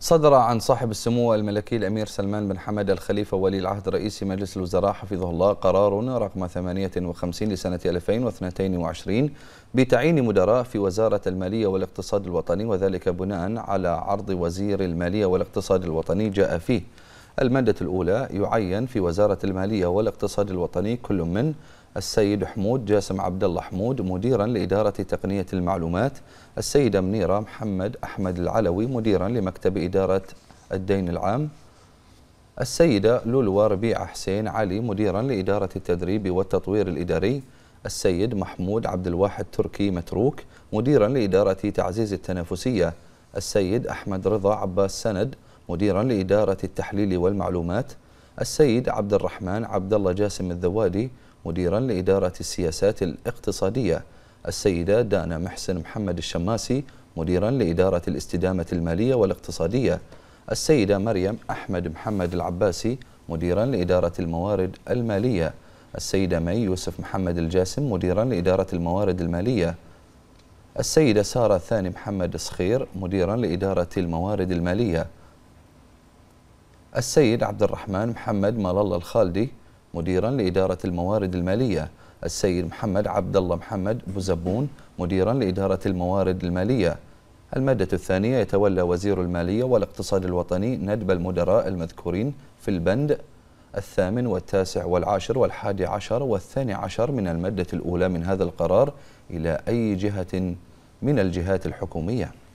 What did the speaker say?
صدر عن صاحب السمو الملكي الأمير سلمان بن حمد الخليفة ولي العهد رئيس مجلس الوزراء حفظه الله قرار رقم 58 لسنة 2022 بتعيين مدراء في وزارة المالية والاقتصاد الوطني وذلك بناء على عرض وزير المالية والاقتصاد الوطني جاء فيه المادة الأولى يعين في وزارة المالية والاقتصاد الوطني كل من السيد حمود جاسم عبد الله حمود مديرا لإدارة تقنية المعلومات السيدة منيرة محمد أحمد العلوي مديرا لمكتب إدارة الدين العام السيدة لولو ربيعة حسين علي مديرا لإدارة التدريب والتطوير الإداري السيد محمود عبد الواحد تركي متروك مديرا لإدارة تعزيز التنافسية السيد أحمد رضا عباس سند مديرا لإدارة التحليل والمعلومات السيد عبد الرحمن عبد الله جاسم الذوادي مديرا لإدارة السياسات الاقتصادية السيدة دانا محسن محمد الشماسي مديرا لإدارة الاستدامة المالية والاقتصادية السيدة مريم أحمد محمد العباسي مديرا لإدارة الموارد المالية السيدة مي يوسف محمد الجاسم مديرا لإدارة الموارد المالية السيدة سارة ثاني محمد صخير مديرا لإدارة الموارد المالية السيد عبد الرحمن محمد مالله الخالدي مديرا لإدارة الموارد المالية السيد محمد عبد الله محمد بوزبون مديرا لإدارة الموارد المالية المادة الثانية يتولى وزير المالية والاقتصاد الوطني ندب المدراء المذكورين في البند الثامن والتاسع والعاشر والحادي عشر والثاني عشر من المادة الأولى من هذا القرار إلى أي جهة من الجهات الحكومية